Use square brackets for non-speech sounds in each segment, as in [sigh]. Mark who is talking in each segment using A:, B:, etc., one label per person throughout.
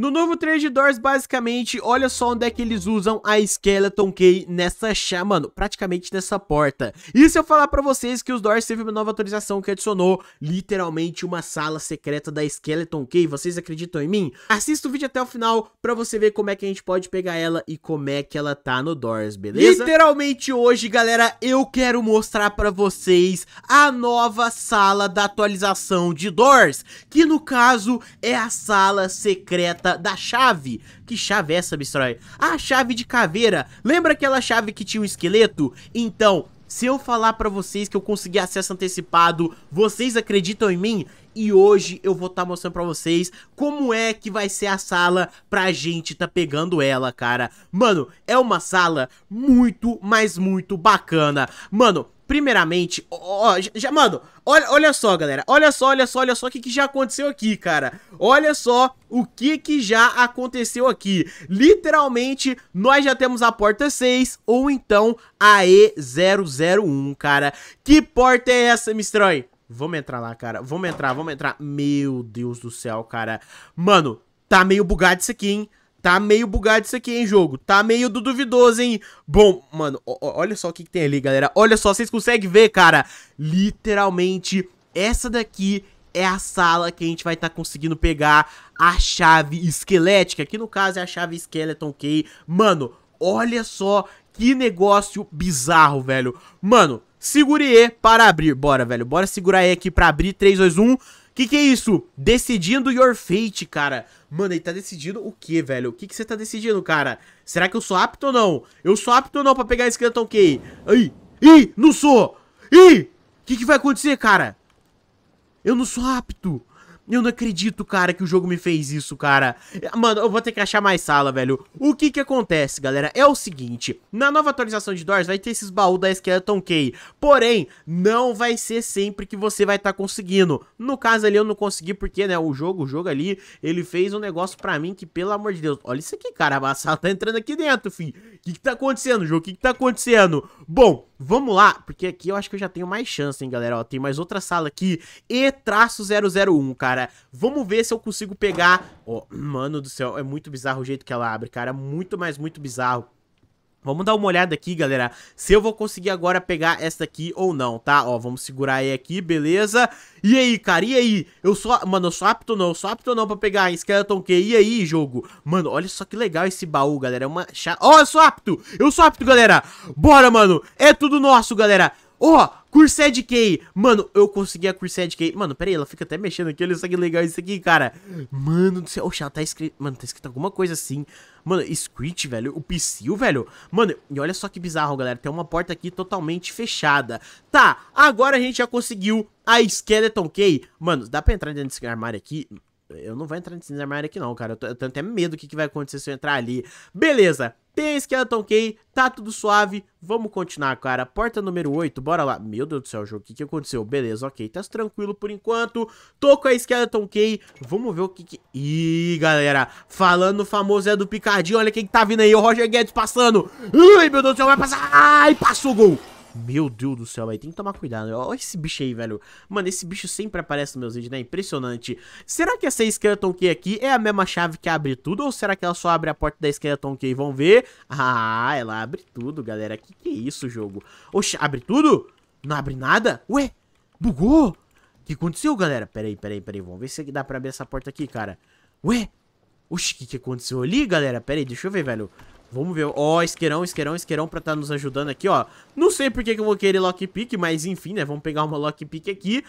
A: No novo Trade Doors, basicamente, olha só onde é que eles usam a Skeleton Key nessa chama, mano, praticamente nessa porta. E se eu falar pra vocês que os Doors teve uma nova atualização que adicionou literalmente uma sala secreta da Skeleton Key, vocês acreditam em mim? Assista o vídeo até o final pra você ver como é que a gente pode pegar ela e como é que ela tá no Doors, beleza? Literalmente hoje, galera, eu quero mostrar pra vocês a nova sala da atualização de Doors, que no caso é a sala secreta da chave. Que chave é essa, Bistroy? A ah, chave de caveira. Lembra aquela chave que tinha um esqueleto? Então, se eu falar pra vocês que eu consegui acesso antecipado, vocês acreditam em mim? E hoje eu vou estar tá mostrando pra vocês como é que vai ser a sala pra gente tá pegando ela, cara. Mano, é uma sala muito, mas muito bacana. Mano, Primeiramente, ó, ó, já, mano, olha, olha só, galera. Olha só, olha só, olha só o que, que já aconteceu aqui, cara. Olha só o que, que já aconteceu aqui. Literalmente, nós já temos a porta 6 ou então a E001, cara. Que porta é essa, Mistrói? Vamos entrar lá, cara. Vamos entrar, vamos entrar. Meu Deus do céu, cara. Mano, tá meio bugado isso aqui, hein? Tá meio bugado isso aqui, hein, jogo? Tá meio do duvidoso, hein? Bom, mano, olha só o que, que tem ali, galera. Olha só, vocês conseguem ver, cara? Literalmente, essa daqui é a sala que a gente vai estar tá conseguindo pegar a chave esquelética. aqui no caso é a chave Skeleton Key. Mano, olha só que negócio bizarro, velho. Mano, segure E para abrir. Bora, velho. Bora segurar E aqui para abrir. 3, 2, 1... Que que é isso? Decidindo your fate, cara. Mano, ele tá decidindo o que, velho? O que que você tá decidindo, cara? Será que eu sou apto ou não? Eu sou apto ou não pra pegar esse Canton Key? Ai, ih, não sou! Ih! O que que vai acontecer, cara? Eu não sou apto! Eu não acredito, cara, que o jogo me fez isso, cara. Mano, eu vou ter que achar mais sala, velho. O que que acontece, galera? É o seguinte, na nova atualização de Doors vai ter esses baús da Skeleton Key. Porém, não vai ser sempre que você vai estar tá conseguindo. No caso ali eu não consegui porque, né, o jogo, o jogo ali, ele fez um negócio pra mim que, pelo amor de Deus, olha isso aqui, cara, a sala tá entrando aqui dentro, fi. O que que tá acontecendo, jogo? O que que tá acontecendo? Bom, Vamos lá, porque aqui eu acho que eu já tenho mais chance, hein, galera. Ó, tem mais outra sala aqui. E-001, cara. Vamos ver se eu consigo pegar... Ó, mano do céu, é muito bizarro o jeito que ela abre, cara. Muito, mas muito bizarro. Vamos dar uma olhada aqui, galera, se eu vou conseguir agora pegar essa aqui ou não, tá? Ó, vamos segurar aí aqui, beleza? E aí, cara, e aí? Eu sou... Mano, eu sou apto não, eu sou apto não pra pegar Skeleton K. E aí, jogo? Mano, olha só que legal esse baú, galera. É uma... Ó, oh, eu sou apto! Eu sou apto, galera! Bora, mano! É tudo nosso, galera! Ó, oh, Cursed K. Mano, eu consegui a Cursed K. Mano, pera aí, ela fica até mexendo aqui. Olha só que legal isso aqui, cara. Mano do céu. Oxe, ela tá escrito. Mano, tá escrito alguma coisa assim. Mano, Screech, velho. O Psyll, velho. Mano, e olha só que bizarro, galera. Tem uma porta aqui totalmente fechada. Tá, agora a gente já conseguiu a Skeleton K. Mano, dá pra entrar dentro desse armário aqui? Eu não vou entrar nesse armário aqui não, cara. Eu, tô, eu tenho até medo do que, que vai acontecer se eu entrar ali. Beleza, tem a Skeleton Key, tá tudo suave. Vamos continuar, cara. Porta número 8, bora lá. Meu Deus do céu, jogo, o que, que aconteceu? Beleza, ok, tá tranquilo por enquanto. Tô com a Skeleton Key, vamos ver o que que... Ih, galera, falando o famoso é do Picardinho, olha quem que tá vindo aí, o Roger Guedes passando. Ai, meu Deus do céu, vai passar. Ai, passou o gol. Meu Deus do céu, aí tem que tomar cuidado. Olha esse bicho aí, velho. Mano, esse bicho sempre aparece nos meus vídeos, né? Impressionante. Será que essa Skeleton Key aqui é a mesma chave que abre tudo? Ou será que ela só abre a porta da Skeleton Key? Vamos ver. Ah, ela abre tudo, galera. Que que é isso, jogo? Oxe, abre tudo? Não abre nada? Ué, bugou? O que aconteceu, galera? Peraí, peraí, peraí. Vamos ver se dá pra abrir essa porta aqui, cara. Ué, oxe, o que, que aconteceu ali, galera? Pera aí, deixa eu ver, velho. Vamos ver. Ó, oh, isqueirão, isqueirão, isqueirão pra tá nos ajudando aqui, ó. Não sei por que, que eu vou querer lockpick, mas enfim, né? Vamos pegar uma lockpick aqui.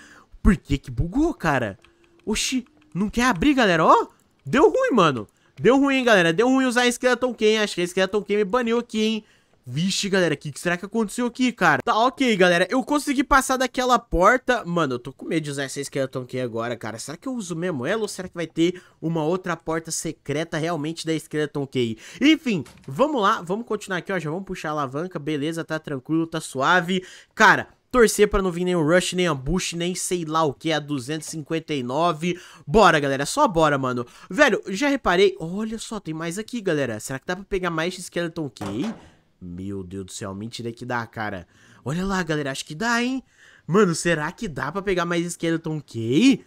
A: Por que que bugou, cara? Oxi, não quer abrir, galera, ó. Deu ruim, mano. Deu ruim, galera. Deu ruim usar a Skeleton Ken. Acho que a Skeleton Ken me baniu aqui, hein. Vixe, galera, o que, que será que aconteceu aqui, cara? Tá, ok, galera, eu consegui passar daquela porta. Mano, eu tô com medo de usar essa Skeleton Key agora, cara. Será que eu uso mesmo ela ou será que vai ter uma outra porta secreta realmente da Skeleton Key? Enfim, vamos lá, vamos continuar aqui, ó. Já vamos puxar a alavanca, beleza, tá tranquilo, tá suave. Cara, torcer para não vir nenhum rush, nem ambush, nem sei lá o que, a 259. Bora, galera, só bora, mano. Velho, já reparei, olha só, tem mais aqui, galera. Será que dá para pegar mais Skeleton Key? Meu Deus do céu, mentira que dá, cara. Olha lá, galera, acho que dá, hein? Mano, será que dá pra pegar mais Skeleton Key?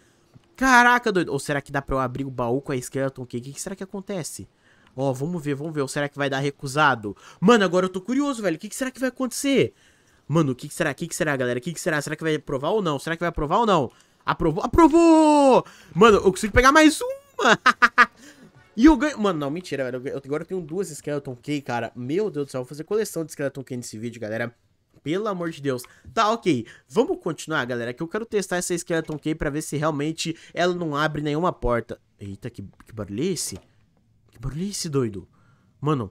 A: Caraca, doido. Ou será que dá pra eu abrir o baú com a Skeleton Key? O que, que será que acontece? Ó, vamos ver, vamos ver. Ou será que vai dar recusado? Mano, agora eu tô curioso, velho. O que, que será que vai acontecer? Mano, o que, que será? O que, que será, galera? O que, que será? Será que vai aprovar ou não? Será que vai aprovar ou não? Aprovou? Aprovou! Mano, eu consigo pegar mais uma! [laughs] E eu ganho... Mano, não, mentira, velho. Eu, agora eu tenho duas Skeleton Key, cara. Meu Deus do céu, vou fazer coleção de Skeleton Key nesse vídeo, galera. Pelo amor de Deus. Tá, ok. Vamos continuar, galera, que eu quero testar essa Skeleton Key pra ver se realmente ela não abre nenhuma porta. Eita, que, que barulho é esse? Que barulho é esse, doido? Mano,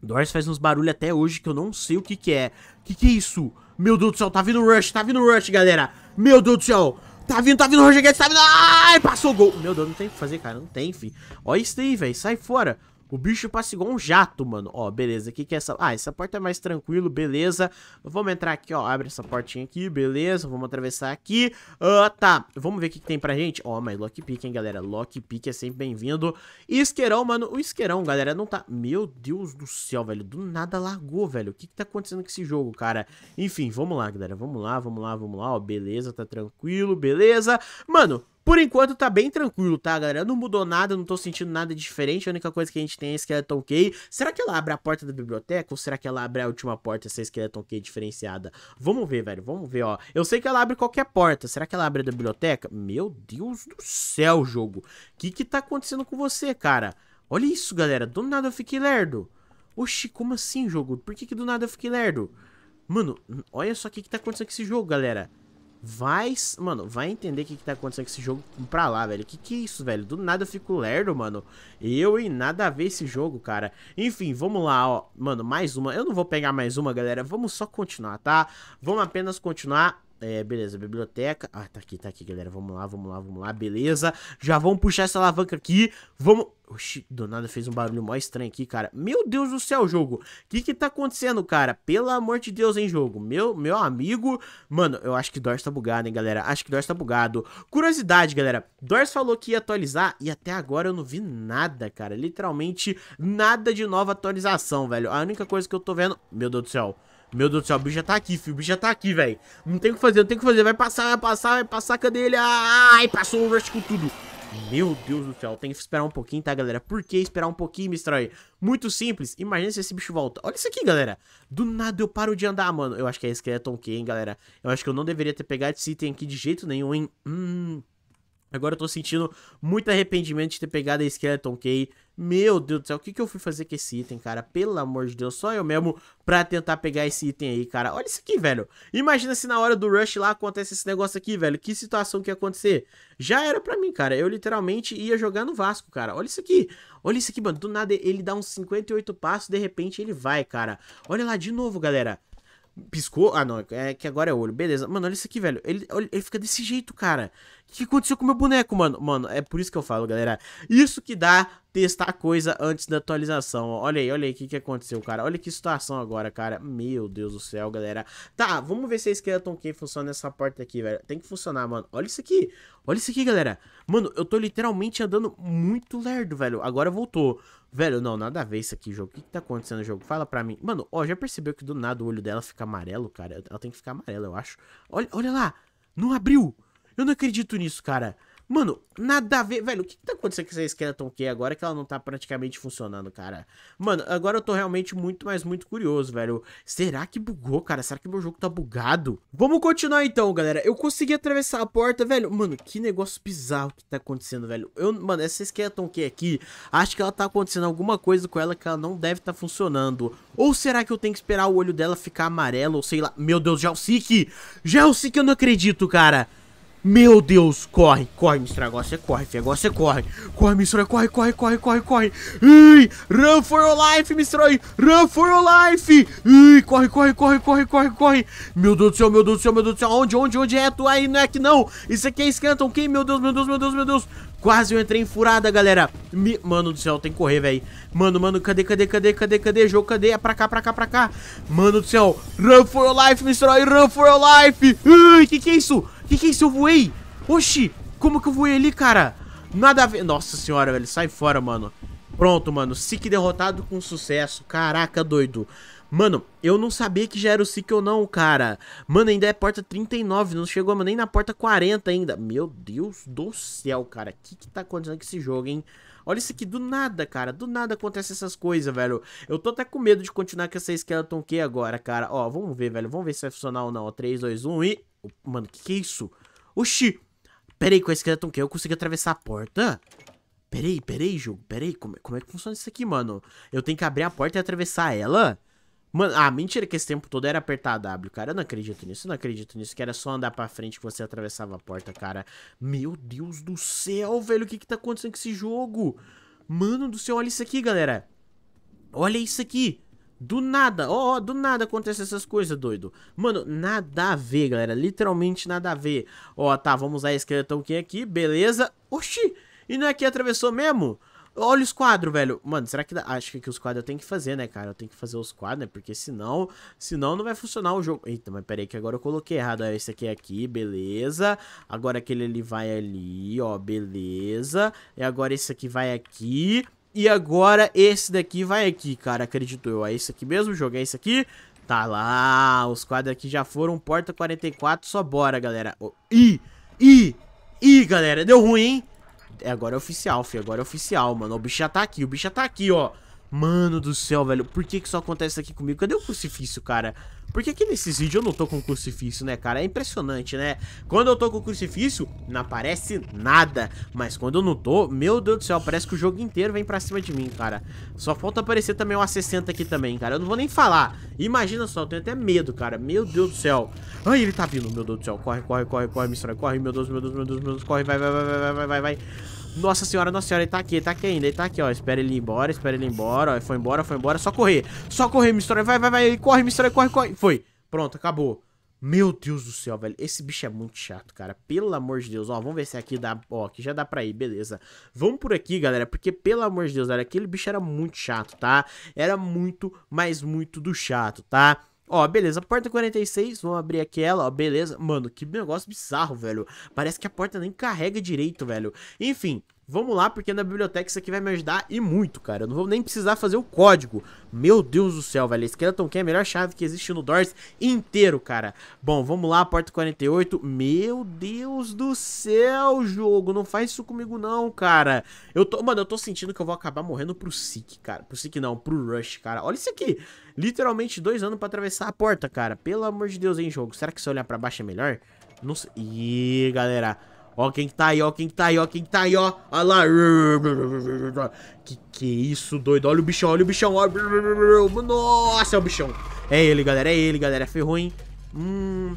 A: doris faz uns barulhos até hoje que eu não sei o que que é. Que que é isso? Meu Deus do céu, tá vindo Rush, tá vindo Rush, galera. Meu Deus do céu. Tá vindo, tá vindo o Roger Guedes, tá vindo. Ai, passou o gol. Meu Deus, não tem o que fazer, cara. Não tem, fi. Olha isso daí, velho. Sai fora. O bicho passa igual um jato, mano. Ó, beleza. O que que é essa? Ah, essa porta é mais tranquilo, beleza. Vamos entrar aqui, ó. Abre essa portinha aqui, beleza. Vamos atravessar aqui. Ah, tá. Vamos ver o que, que tem pra gente. Ó, mas lockpick, hein, galera. Lockpick é sempre bem-vindo. Isqueirão, mano. O isqueirão, galera, não tá... Meu Deus do céu, velho. Do nada largou, velho. O que que tá acontecendo com esse jogo, cara? Enfim, vamos lá, galera. Vamos lá, vamos lá, vamos lá. Ó, beleza. Tá tranquilo, beleza. Mano, por enquanto tá bem tranquilo, tá, galera? Não mudou nada, não tô sentindo nada diferente. A única coisa que a gente tem é Skeleton Key. Será que ela abre a porta da biblioteca? Ou será que ela abre a última porta, essa Skeleton Key diferenciada? Vamos ver, velho, vamos ver, ó. Eu sei que ela abre qualquer porta. Será que ela abre a da biblioteca? Meu Deus do céu, jogo. O que que tá acontecendo com você, cara? Olha isso, galera. Do nada eu fiquei lerdo. Oxi, como assim, jogo? Por que que do nada eu fiquei lerdo? Mano, olha só o que que tá acontecendo com esse jogo, galera. Vai, mano, vai entender o que, que tá acontecendo com esse jogo pra lá, velho. Que que é isso, velho? Do nada eu fico lerdo, mano. Eu e nada a ver esse jogo, cara. Enfim, vamos lá, ó. Mano, mais uma. Eu não vou pegar mais uma, galera. Vamos só continuar, tá? Vamos apenas continuar é, beleza, biblioteca. Ah, tá aqui, tá aqui, galera. Vamos lá, vamos lá, vamos lá. Beleza. Já vamos puxar essa alavanca aqui. Vamos... Oxi, do nada fez um barulho mó estranho aqui, cara. Meu Deus do céu, jogo. O que que tá acontecendo, cara? Pelo amor de Deus, hein, jogo. Meu, meu amigo... Mano, eu acho que Dors tá bugado, hein, galera. Acho que Dors tá bugado. Curiosidade, galera. Dors falou que ia atualizar e até agora eu não vi nada, cara. Literalmente nada de nova atualização, velho. A única coisa que eu tô vendo... Meu Deus do céu. Meu Deus do céu, o bicho já tá aqui, filho. O bicho já tá aqui, velho. Não tem o que fazer, não tem o que fazer. Vai passar, vai passar, vai passar. Cadê ele? Ai, passou o rush com tudo. Meu Deus do céu, tem que esperar um pouquinho, tá, galera? Por que esperar um pouquinho, Mistroy? Muito simples, imagina se esse bicho volta. Olha isso aqui, galera. Do nada eu paro de andar, mano. Eu acho que é Skeleton K, hein, galera. Eu acho que eu não deveria ter pegado esse item aqui de jeito nenhum, hein. Hum... Agora eu tô sentindo muito arrependimento de ter pegado a Skeleton K. Meu Deus do céu, o que, que eu fui fazer com esse item, cara? Pelo amor de Deus, só eu mesmo pra tentar pegar esse item aí, cara. Olha isso aqui, velho. Imagina se na hora do rush lá acontece esse negócio aqui, velho. Que situação que ia acontecer? Já era pra mim, cara. Eu literalmente ia jogar no Vasco, cara. Olha isso aqui. Olha isso aqui, mano. Do nada ele dá uns 58 passos, de repente ele vai, cara. Olha lá de novo, galera. Piscou? Ah, não, é que agora é olho. Beleza. Mano, olha isso aqui, velho. Ele, ele fica desse jeito, cara que aconteceu com o meu boneco, mano? Mano, é por isso que eu falo, galera. Isso que dá testar a coisa antes da atualização. Olha aí, olha aí o que, que aconteceu, cara. Olha que situação agora, cara. Meu Deus do céu, galera. Tá, vamos ver se a Skeleton Key funciona essa porta aqui, velho. Tem que funcionar, mano. Olha isso aqui. Olha isso aqui, galera. Mano, eu tô literalmente andando muito lerdo, velho. Agora voltou. Velho, não, nada a ver isso aqui, jogo. O que, que tá acontecendo no jogo? Fala pra mim. Mano, ó, já percebeu que do nada o olho dela fica amarelo, cara? Ela tem que ficar amarela, eu acho. Olha, olha lá. Não abriu. Eu não acredito nisso, cara. Mano, nada a ver. Velho, o que, que tá acontecendo com essa Skeleton Key agora que ela não tá praticamente funcionando, cara? Mano, agora eu tô realmente muito, mas muito curioso, velho. Será que bugou, cara? Será que meu jogo tá bugado? Vamos continuar então, galera. Eu consegui atravessar a porta, velho. Mano, que negócio bizarro que tá acontecendo, velho. Eu, mano, essa Skeleton Key aqui, acho que ela tá acontecendo alguma coisa com ela que ela não deve tá funcionando. Ou será que eu tenho que esperar o olho dela ficar amarelo, ou sei lá. Meu Deus, Gelsik! Gelsik, eu não acredito, cara. Meu Deus, corre, corre, Mr. Agora você corre, Fih, Agora você corre. Corre, Mr. Corre, corre, corre, corre, corre. Ui, run for your life, Mr. Run for your life. Ui, corre, corre, corre, corre, corre, corre. Meu Deus do céu, meu Deus do céu, meu Deus do céu. Onde, onde, onde é? Tu aí, não é que não. Isso aqui é esquenta, Quem? Meu Deus, meu Deus, meu Deus, meu Deus. Quase eu entrei em furada, galera. Me... Mano do céu, tem que correr, velho. Mano, mano, cadê, cadê, cadê, cadê, cadê? Jogo, cadê? É pra cá, pra cá, pra cá. Mano do céu. Run for your life, Mr. Run for your life. Ui, que que é isso? Que que é isso? Eu voei? Oxi, como que eu voei ali, cara? Nada a ver. Nossa senhora, velho. Sai fora, mano. Pronto, mano. Sik derrotado com sucesso. Caraca, doido. Mano, eu não sabia que já era o Sik ou não, cara. Mano, ainda é porta 39. Não chegou mano, nem na porta 40 ainda. Meu Deus do céu, cara. O que que tá acontecendo com esse jogo, hein? Olha isso aqui, do nada, cara. Do nada acontece essas coisas, velho. Eu tô até com medo de continuar com essa Skeleton Key agora, cara. Ó, vamos ver, velho. Vamos ver se vai funcionar ou não. 3, 2, 1 e... Mano, que que é isso? Oxi! Peraí, com a Skeleton que eu consegui atravessar a porta? Peraí, peraí, jogo, peraí, como, como é que funciona isso aqui, mano? Eu tenho que abrir a porta e atravessar ela? Mano, ah, mentira que esse tempo todo era apertar W, cara. Eu não acredito nisso, eu não acredito nisso. Que era só andar pra frente que você atravessava a porta, cara. Meu Deus do céu, velho, o que que tá acontecendo com esse jogo? Mano do céu, olha isso aqui, galera. Olha isso aqui. Do nada, ó, oh, do nada acontece essas coisas, doido. Mano, nada a ver, galera. Literalmente nada a ver. Ó, oh, tá, vamos usar esse Skeletonkin aqui, beleza. Oxi, e não é que atravessou mesmo? Olha os quadros, velho. Mano, será que dá? Acho que os quadros eu tenho que fazer, né, cara? Eu tenho que fazer os quadros, né? Porque senão, senão não vai funcionar o jogo. Eita, mas peraí que agora eu coloquei errado. esse aqui é aqui, beleza. Agora aquele ele vai ali, ó, beleza. E agora esse aqui vai aqui. E agora esse daqui vai aqui, cara, acredito eu. É esse aqui mesmo, joguei é esse aqui. Tá lá, os quadros aqui já foram, porta 44, só bora, galera. Oh, ih, ih, ih, galera, deu ruim, hein? É, agora é oficial, fi, agora é oficial, mano. O bicho já tá aqui, o bicho já tá aqui, ó. Mano do céu, velho, por que que isso acontece aqui comigo? Cadê o crucifixo, cara? Por que que nesses vídeos eu não tô com crucifixo, né, cara? É impressionante, né? Quando eu tô com crucifixo, não aparece nada. Mas quando eu não tô, meu Deus do céu, parece que o jogo inteiro vem pra cima de mim, cara. Só falta aparecer também o A60 aqui também, cara. Eu não vou nem falar. Imagina só, eu tenho até medo, cara. Meu Deus do céu. Ai, ele tá vindo, meu Deus do céu. Corre, corre, corre, corre, mistura. Corre, meu Deus, meu Deus, meu Deus, meu Deus. Corre, vai, vai, vai, vai, vai, vai, vai. Nossa senhora, nossa senhora, ele tá aqui, ele tá aqui ainda, ele tá aqui, ó. Espera ele ir embora, espera ele ir embora, ó. Foi embora, foi embora. Só correr, só correr, mistura. Vai, vai, vai. Corre, mistura, corre, corre. Foi. Pronto, acabou. Meu Deus do céu, velho. Esse bicho é muito chato, cara. Pelo amor de Deus. Ó, vamos ver se aqui dá. Ó, aqui já dá pra ir, beleza. Vamos por aqui, galera. Porque, pelo amor de Deus, velho, aquele bicho era muito chato, tá? Era muito, mas muito do chato, tá? Ó, beleza, porta 46, é vamos abrir aquela, ó, beleza. Mano, que negócio bizarro, velho. Parece que a porta nem carrega direito, velho. Enfim, Vamos lá, porque na biblioteca isso aqui vai me ajudar e muito, cara. Eu não vou nem precisar fazer o código. Meu Deus do céu, velho. Skeleton Key é a melhor chave que existe no Doors inteiro, cara. Bom, vamos lá, porta 48. Meu Deus do céu, jogo. Não faz isso comigo não, cara. Eu tô, mano, eu tô sentindo que eu vou acabar morrendo pro Sick, cara. Pro Sick não, pro Rush, cara. Olha isso aqui. Literalmente dois anos pra atravessar a porta, cara. Pelo amor de Deus, hein, jogo. Será que se eu olhar pra baixo é melhor? Não sei. Ih, galera. Ó quem que tá aí, ó quem que tá aí, ó quem que tá aí, ó. Olha lá. Que que isso, doido. Olha o bichão, olha o bichão. Nossa, é o bichão. É ele, galera, é ele, galera. Ferrou, hein. Hum...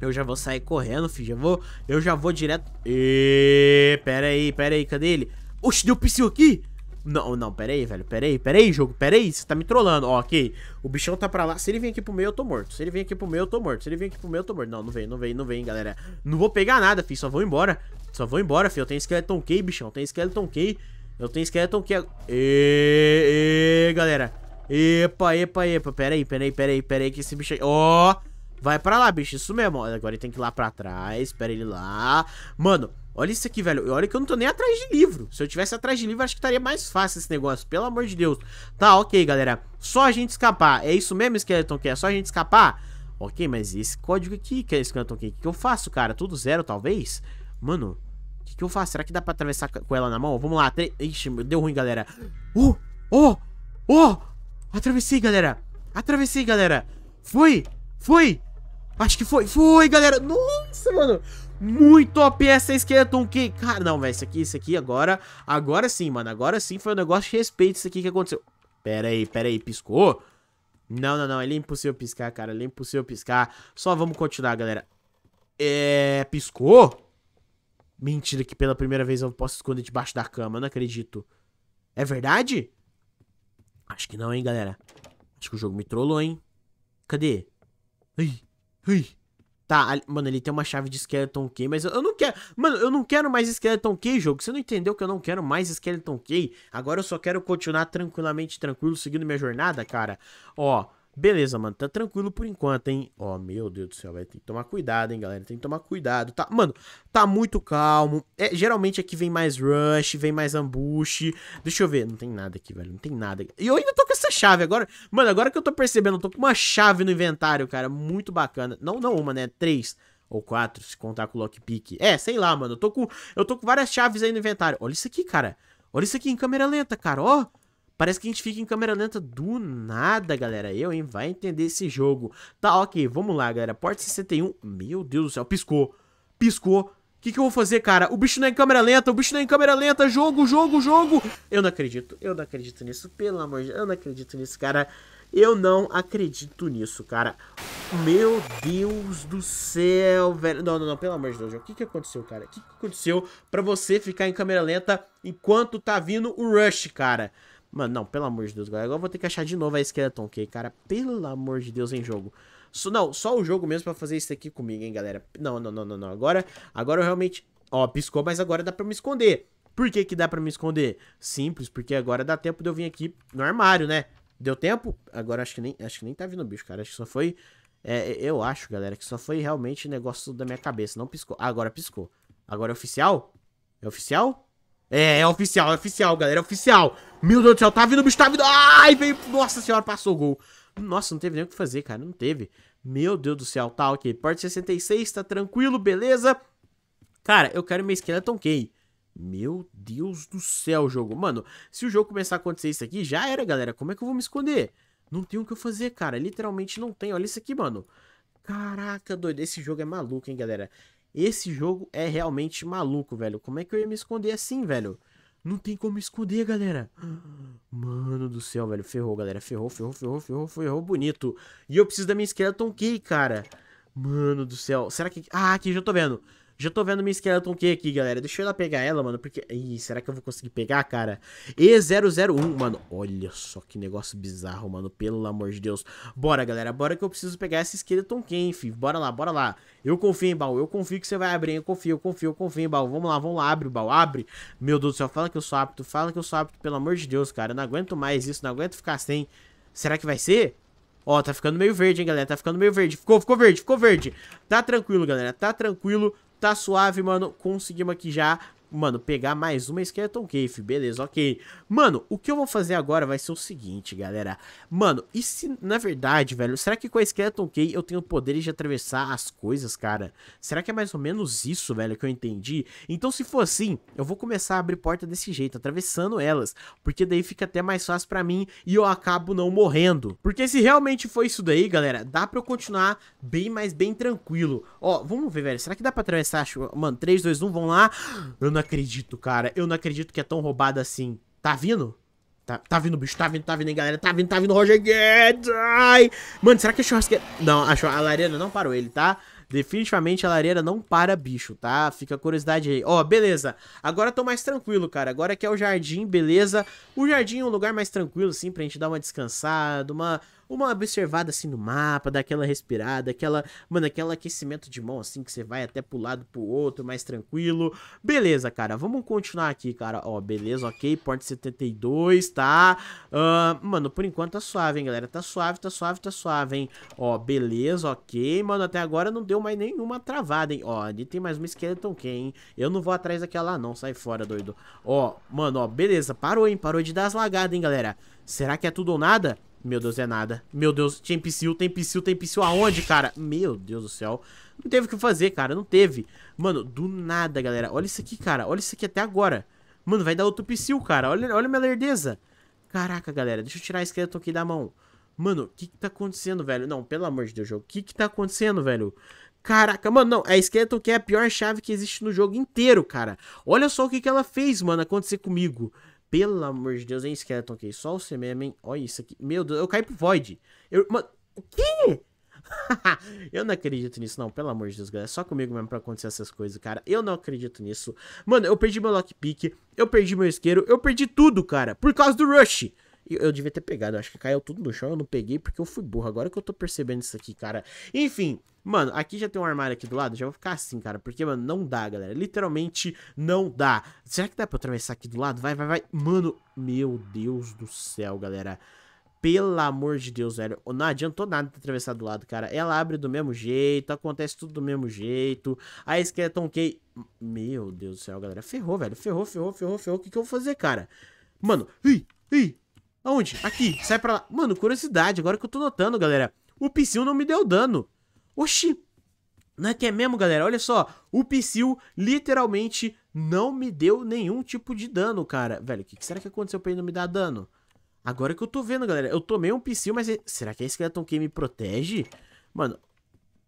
A: Eu já vou sair correndo, filho. Já vou, eu já vou direto... E... Pera aí, pera aí. Cadê ele? Oxe, deu um psiu aqui? Não, não, pera aí, velho. Pera aí, pera aí, jogo. Pera aí, você tá me trollando. Ó, ok. O bichão tá pra lá. Se ele vem aqui pro meio, eu tô morto. Se ele vem aqui pro meio, eu tô morto. Se ele vem aqui pro meio, eu tô morto. Não, não vem, não vem, não vem, galera. Não vou pegar nada, fi. Só vou embora. Só vou embora, fi. Eu tenho Skeleton K, bichão. Tem Skeleton K. Eu tenho Skeleton K. E, e galera. Epa, epa, epa. Pera aí, pera aí, pera aí, pera aí que esse bicho aí... Ó... Oh, vai pra lá, bicho, isso mesmo Agora ele tem que ir lá pra trás Pera ele lá Mano, Olha isso aqui, velho. Olha que eu não tô nem atrás de livro. Se eu tivesse atrás de livro, acho que estaria mais fácil esse negócio. Pelo amor de Deus. Tá, ok, galera. Só a gente escapar. É isso mesmo, Skeleton Key? É só a gente escapar? Ok, mas esse código aqui, que é Skeleton Key, o que, que eu faço, cara? Tudo zero, talvez? Mano, o que, que eu faço? Será que dá pra atravessar com ela na mão? Vamos lá. Tre... Ixi, deu ruim, galera. Oh, oh, oh. Atravessei, galera. Atravessei, galera. Foi, foi. Acho que foi, foi, galera. Nossa, mano muito OP essa Skeleton que Cara, não, velho, isso aqui, isso aqui agora, agora sim, mano, agora sim foi um negócio de respeito isso aqui que aconteceu. Pera aí, pera aí, piscou? Não, não, não, ele é impossível piscar, cara, ele é impossível piscar. Só vamos continuar, galera. É, piscou? Mentira que pela primeira vez eu posso esconder debaixo da cama, eu não acredito. É verdade? Acho que não, hein, galera. Acho que o jogo me trollou, hein. Cadê? Ai, ai. Tá, mano, ele tem uma chave de Skeleton Key, mas eu, eu não quero. Mano, eu não quero mais Skeleton Key, jogo. Você não entendeu que eu não quero mais Skeleton Key? Agora eu só quero continuar tranquilamente, tranquilo, seguindo minha jornada, cara. Ó. Beleza, mano, tá tranquilo por enquanto, hein? Ó, oh, meu Deus do céu, vai ter que tomar cuidado, hein, galera? Tem que tomar cuidado, tá? Mano, tá muito calmo. É, geralmente aqui vem mais rush, vem mais ambush. Deixa eu ver, não tem nada aqui, velho, não tem nada. E eu ainda tô com essa chave agora. Mano, agora que eu tô percebendo, eu tô com uma chave no inventário, cara, muito bacana. Não, não uma, né? Três ou quatro, se contar com o lockpick. É, sei lá, mano, eu tô com, eu tô com várias chaves aí no inventário. Olha isso aqui, cara. Olha isso aqui em câmera lenta, cara, ó. Oh. Parece que a gente fica em câmera lenta do nada, galera. Eu, hein? Vai entender esse jogo. Tá, ok. Vamos lá, galera. Porta 61. Meu Deus do céu. Piscou. Piscou. O que, que, eu vou fazer, cara? O bicho não é em câmera lenta, o bicho não é em câmera lenta. Jogo, jogo, jogo. Eu não acredito, eu não acredito nisso. Pelo amor de Deus, eu não acredito nisso, cara. Eu não acredito nisso, cara. Meu Deus do céu, velho. Não, não, não, pelo amor de Deus, O que, que aconteceu, cara? O que, que aconteceu pra você ficar em câmera lenta enquanto tá vindo o Rush, cara? Mano, não, pelo amor de Deus, Agora eu vou ter que achar de novo a Skeleton Key, cara. Pelo amor de Deus, em jogo. So, não, só o jogo mesmo pra fazer isso aqui comigo, hein, galera. Não, não, não, não, não. Agora, agora eu realmente... Ó, piscou, mas agora dá pra me esconder. Por que que dá pra me esconder? Simples, porque agora dá tempo de eu vir aqui no armário, né? Deu tempo? Agora acho que nem, acho que nem tá vindo o bicho, cara. Acho que só foi... É, eu acho, galera, que só foi realmente negócio da minha cabeça. Não piscou. Ah, agora piscou. Agora é oficial? É oficial? É, é oficial, é oficial, galera, é oficial. Meu Deus do céu, tá vindo o bicho, tá vindo. Ai, veio. Nossa senhora, passou o gol. Nossa, não teve nem o que fazer, cara, não teve. Meu Deus do céu, tá ok. Porte 66, tá tranquilo, beleza. Cara, eu quero minha Skeleton é Key. Meu Deus do céu, jogo. Mano, se o jogo começar a acontecer isso aqui, já era, galera. Como é que eu vou me esconder? Não tem o que eu fazer, cara. Literalmente não tem. Olha isso aqui, mano. Caraca, doido. Esse jogo é maluco, hein, galera. Esse jogo é realmente maluco, velho. Como é que eu ia me esconder assim, velho? Não tem como esconder, galera. Mano do céu, velho. Ferrou, galera. Ferrou, ferrou, ferrou, ferrou, ferrou. Bonito. E eu preciso da minha Skeleton Key, cara. Mano do céu. Será que... Ah, aqui já tô vendo. Já tô vendo minha Skeleton Key aqui, galera. Deixa eu ir lá pegar ela, mano, porque... Ih, será que eu vou conseguir pegar, cara? E001, mano. Olha só que negócio bizarro, mano. Pelo amor de Deus. Bora, galera. Bora que eu preciso pegar essa Skeleton Key, enfim. Bora lá, bora lá. Eu confio em baú. Eu confio que você vai abrir, Eu confio, eu confio, eu confio em baú. Vamos lá, vamos lá. Abre o baú, abre. Meu Deus do céu, fala que eu sou apto. Fala que eu sou apto, pelo amor de Deus, cara. Eu não aguento mais isso, não aguento ficar sem... Será que vai ser? Ó, tá ficando meio verde, hein, galera? Tá ficando meio verde. Ficou, ficou verde, ficou verde. Tá tranquilo, galera. Tá tranquilo. Tá suave, mano. Conseguimos aqui já Mano, pegar mais uma Skeleton é Cave, beleza, ok. Mano, o que eu vou fazer agora vai ser o seguinte, galera. Mano, e se, na verdade, velho, será que com a Skeleton é Cave eu tenho poderes de atravessar as coisas, cara? Será que é mais ou menos isso, velho, que eu entendi? Então, se for assim, eu vou começar a abrir porta desse jeito, atravessando elas. Porque daí fica até mais fácil pra mim e eu acabo não morrendo. Porque se realmente foi isso daí, galera, dá pra eu continuar bem, mais bem tranquilo. Ó, vamos ver, velho, será que dá pra atravessar? Mano, 3, 2, 1, vamos lá. Eu não não acredito, cara. Eu não acredito que é tão roubado assim. Tá vindo? Tá, tá vindo, bicho. Tá vindo, tá vindo, hein, galera. Tá vindo, tá vindo, Roger Guedes. Ai. Mano, será que a churrasqueira... Não, a, churras... a lareira não parou ele, tá? Definitivamente a lareira não para bicho, tá? Fica a curiosidade aí. Ó, oh, beleza. Agora tô mais tranquilo, cara. Agora que é o jardim, beleza. O jardim é um lugar mais tranquilo, sim, pra gente dar uma descansada, uma uma observada assim no mapa, daquela respirada, aquela, mano, aquele aquecimento de mão assim que você vai até pro lado pro outro, mais tranquilo. Beleza, cara, vamos continuar aqui, cara. Ó, beleza, ok, porta 72, tá? Uh, mano, por enquanto tá suave, hein, galera. Tá suave, tá suave, tá suave, hein. Ó, beleza, ok, mano, até agora não deu mais nenhuma travada, hein. Ó, ali tem mais uma Skeleton Ken, hein. Eu não vou atrás daquela lá não, sai fora, doido. Ó, mano, ó, beleza, parou, hein, parou de dar as lagadas, hein, galera. Será que é tudo ou nada? Meu Deus, é nada. Meu Deus, tem psil, tem psil, tem psil aonde, cara? Meu Deus do céu. Não teve o que fazer, cara, não teve. Mano, do nada, galera. Olha isso aqui, cara. Olha isso aqui até agora. Mano, vai dar outro psil, cara. Olha, olha minha lerdeza. Caraca, galera, deixa eu tirar a esqueleto aqui da mão. Mano, o que que tá acontecendo, velho? Não, pelo amor de Deus, jogo. O que que tá acontecendo, velho? Caraca, mano, não, a esqueleto que é a pior chave que existe no jogo inteiro, cara. Olha só o que, que ela fez, mano, acontecer comigo. Pelo amor de Deus, hein, Skeleton Ok, Só você mesmo, hein? Olha isso aqui. Meu Deus, eu caí pro Void. Eu, mano, o quê? [laughs] eu não acredito nisso, não. Pelo amor de Deus, galera. É só comigo mesmo pra acontecer essas coisas, cara. Eu não acredito nisso. Mano, eu perdi meu lockpick. Eu perdi meu isqueiro. Eu perdi tudo, cara. Por causa do Rush. Eu devia ter pegado, acho que caiu tudo no chão, eu não peguei porque eu fui burro. Agora que eu tô percebendo isso aqui, cara. Enfim, mano, aqui já tem um armário aqui do lado, já vou ficar assim, cara, porque, mano, não dá, galera. Literalmente não dá. Será que dá pra eu atravessar aqui do lado? Vai, vai, vai. Mano, meu Deus do céu, galera. Pelo amor de Deus, velho. Não adiantou nada atravessar do lado, cara. Ela abre do mesmo jeito, acontece tudo do mesmo jeito. A Skeleton Key... Meu Deus do céu, galera. Ferrou, velho. Ferrou, ferrou, ferrou, ferrou. O que, que eu vou fazer, cara? Mano, ui, ui, Aonde? Aqui, sai pra lá. Mano, curiosidade, agora que eu tô notando, galera. O Psyll não me deu dano. Oxi. Não é que é mesmo, galera? Olha só. O Psyll literalmente não me deu nenhum tipo de dano, cara. Velho, o que, que, será que aconteceu pra ele não me dar dano? Agora que eu tô vendo, galera. Eu tomei um Psyll, mas... É, será que é Skeleton que me protege? Mano,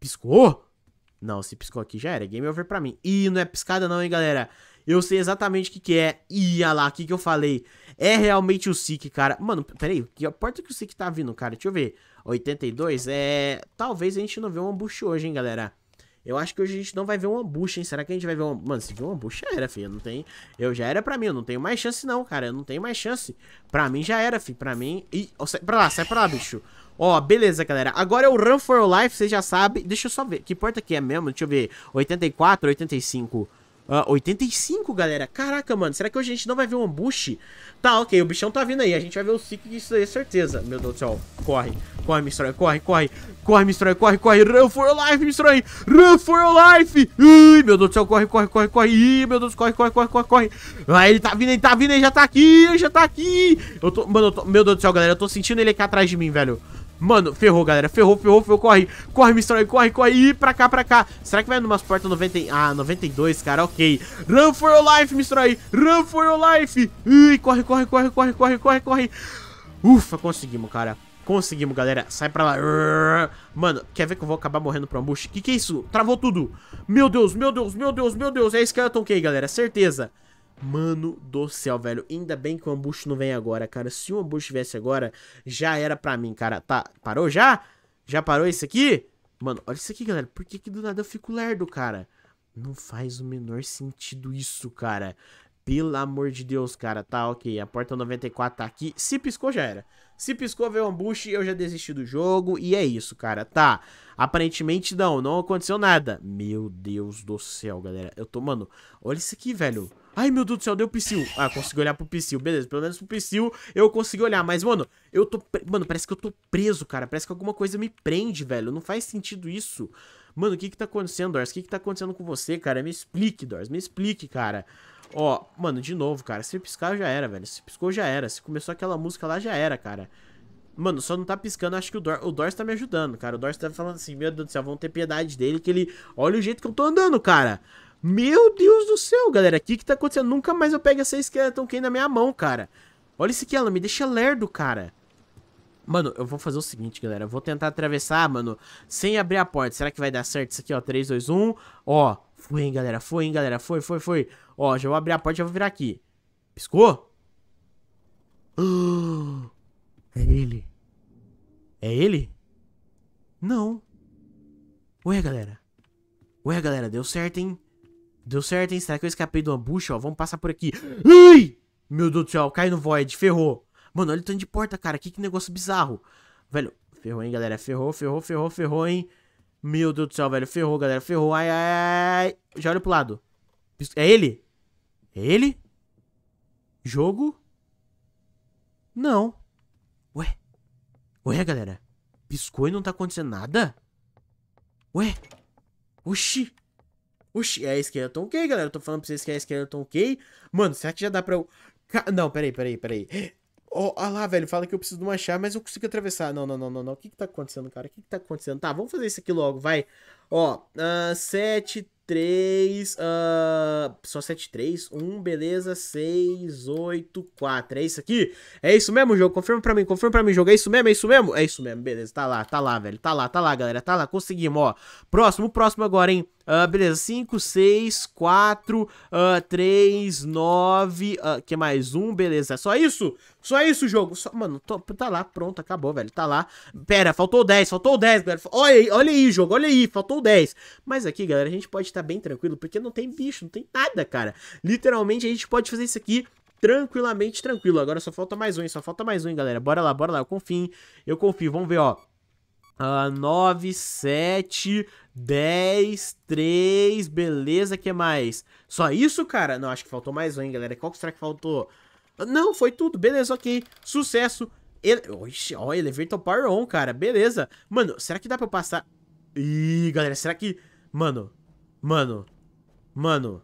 A: piscou? Não, se piscou aqui já era. Game over pra mim. Ih, não é piscada não, hein, galera. Eu sei exatamente o que, que é. Ia lá, o que, que eu falei? É realmente o SIC, cara. Mano, peraí, que porta que o SIC tá vindo, cara? Deixa eu ver. 82, é... Talvez a gente não vê um ambush hoje, hein, galera? Eu acho que hoje a gente não vai ver um ambush, hein? Será que a gente vai ver um... Mano, se viu um ambush, já era, filho. Não tem... Eu já era pra mim, eu não tenho mais chance não, cara. Eu não tenho mais chance. Pra mim já era, filho. Pra mim... Ih, sai pra lá, sai pra lá, bicho. Ó, beleza, galera. Agora é o Run for Life, você já sabe. Deixa eu só ver. Que porta que é mesmo? Deixa eu ver. 84, 85... Uh, 85, galera. Caraca, mano. Será que hoje a gente não vai ver um ambush? Tá, ok. O bichão tá vindo aí. A gente vai ver o ciclo disso aí, certeza. Meu Deus do céu. Corre. Corre, Mistrói. Corre, corre. Corre, Mistrói. Corre, corre. Run for your life, Mistrói. Run for your life. Ih, meu Deus do céu. Corre, corre, corre, corre. Ih, meu Deus. Corre, corre, corre, corre, corre. Ah, ele tá vindo, ele tá vindo. Ele já tá aqui. Ele já tá aqui. Eu tô... Mano, eu tô... Meu Deus do céu, galera. Eu tô sentindo ele aqui atrás de mim, velho. Mano, ferrou, galera. Ferrou, ferrou, ferrou. Corre. Corre, Mistral. Corre, corre. Ih, pra cá, pra cá. Será que vai numas portas 90... Ah, 92, cara. Ok. Run for your life, Mistral. Run for your life. Ih, corre, corre, corre, corre, corre, corre, corre. Ufa, conseguimos, cara. Conseguimos, galera. Sai pra lá. Mano, quer ver que eu vou acabar morrendo pro ambush? Que que é isso? Travou tudo. Meu Deus, meu Deus, meu Deus, meu Deus. É Skeleton K, galera. Certeza. Mano do céu, velho. Ainda bem que o Ambush não vem agora, cara. Se o Ambush viesse agora, já era pra mim, cara. Tá, parou já? Já parou isso aqui? Mano, olha isso aqui, galera. Por que, que do nada eu fico lerdo, cara? Não faz o menor sentido isso, cara. Pelo amor de Deus, cara. Tá, ok. A porta 94 tá aqui. Se piscou, já era. Se piscou, veio o ambush, eu já desisti do jogo. E é isso, cara. Tá. Aparentemente, não. Não aconteceu nada. Meu Deus do céu, galera. Eu tô... Mano, olha isso aqui, velho. Ai, meu Deus do céu, deu Psyu. Ah, consegui olhar pro Psyu. Beleza, pelo menos pro Psyu eu consegui olhar. Mas, mano, eu tô... Pre... Mano, parece que eu tô preso, cara. Parece que alguma coisa me prende, velho. Não faz sentido isso. Mano, o que que tá acontecendo, Dors? O que que tá acontecendo com você, cara? Me explique, Dors. Me explique, cara. Ó, mano, de novo, cara. Se piscar, já era, velho. Se piscou, já era. Se começou aquela música lá, já era, cara. Mano, só não tá piscando, acho que o, Dor o Dors tá me ajudando, cara. O Dors tá falando assim, meu Deus do céu, vão ter piedade dele, que ele... Olha o jeito que eu tô andando, cara. Meu Deus do céu, galera. O que que tá acontecendo? Nunca mais eu pego essa Skeleton Key na minha mão, cara. Olha isso aqui, ela me deixa lerdo, cara. Mano, eu vou fazer o seguinte, galera. Eu vou tentar atravessar, mano, sem abrir a porta. Será que vai dar certo isso aqui, ó? 3, 2, 1. Ó, foi, hein, galera. Foi, hein, galera. Foi, foi, foi. Ó, já vou abrir a porta e já vou virar aqui. Piscou? [gasps] É ele. É ele? Não. Ué, galera. Ué, galera, deu certo, hein? Deu certo, hein? Será que eu escapei de uma bucha, Ó, vamos passar por aqui. Ai! Meu Deus do céu, cai no void, ferrou. Mano, olha o tanto de porta, cara. Que, que negócio bizarro. Velho, ferrou, hein, galera. Ferrou, ferrou, ferrou, ferrou, hein. Meu Deus do céu, velho. Ferrou, galera. Ferrou. Ai, ai, ai. Já olha pro lado. É ele? É ele? Jogo? Não. Ué? Ué, galera? Piscou e não tá acontecendo nada? Ué? Oxi. Oxi, é Skeleton K, galera. Eu tô falando pra vocês que é Skeleton K. Mano, será que já dá pra eu... Não, peraí, peraí, peraí. Ó, oh, lá, velho, fala que eu preciso de uma chave, mas eu consigo atravessar. Não, não, não, não, não. O que que tá acontecendo, cara? O que que tá acontecendo? Tá, vamos fazer isso aqui logo, vai. Ó, 7, ah, 3, ah, só 7, 3, 1, beleza, 6, 8, 4, é isso aqui? É isso mesmo, jogo? Confirma pra mim, confirma pra mim, jogo, é isso mesmo, é isso mesmo? É isso mesmo, beleza, tá lá, tá lá, velho, tá lá, tá lá, galera, tá lá, conseguimos, ó. Próximo, próximo agora, hein? Uh, beleza, 5, 6, 4, 3, 9, que mais um, beleza, é só isso? Só isso, jogo, só, mano, tô, tá lá, pronto, acabou, velho, tá lá, pera, faltou 10, faltou 10, galera, olha aí, olha aí, jogo, olha aí, faltou 10, mas aqui, galera, a gente pode estar tá bem tranquilo, porque não tem bicho, não tem nada, cara, literalmente a gente pode fazer isso aqui tranquilamente, tranquilo, agora só falta mais um, só falta mais um, galera, bora lá, bora lá, eu confio, eu confio, vamos ver, ó, 9, 7, 10, 3, beleza, que mais? Só isso, cara? Não, acho que faltou mais um, hein, galera. Qual que será que faltou? Ah, não, foi tudo, beleza, ok. Sucesso. Ele... Oxi, ó, Elevator Power On, cara, beleza. Mano, será que dá pra eu passar... Ih, galera, será que... Mano, mano, mano.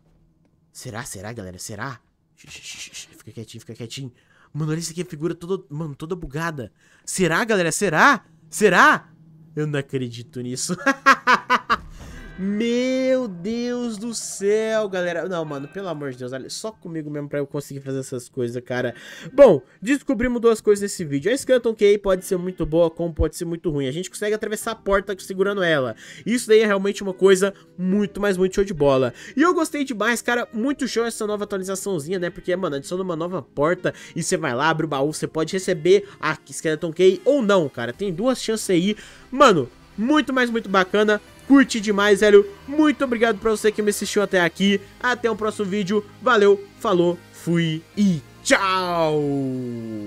A: Será, será, galera, será? Fica quietinho, fica quietinho. Mano, olha isso aqui, a figura toda... Mano, toda bugada. Será, galera, será? Será? Eu não acredito nisso. [laughs] Meu Deus do céu, galera. Não, mano, pelo amor de Deus, olha, só comigo mesmo pra eu conseguir fazer essas coisas, cara. Bom, descobrimos duas coisas nesse vídeo. A Scanton K pode ser muito boa, como pode ser muito ruim. A gente consegue atravessar a porta segurando ela. Isso daí é realmente uma coisa muito, mas muito show de bola. E eu gostei demais, cara. Muito show essa nova atualizaçãozinha, né? Porque, mano, adiciona uma nova porta e você vai lá, abre o baú, você pode receber a Skeleton K ou não, cara. Tem duas chances aí. Mano, muito, mais muito bacana curte demais, velho. Muito obrigado pra você que me assistiu até aqui. Até o próximo vídeo. Valeu, falou, fui e tchau!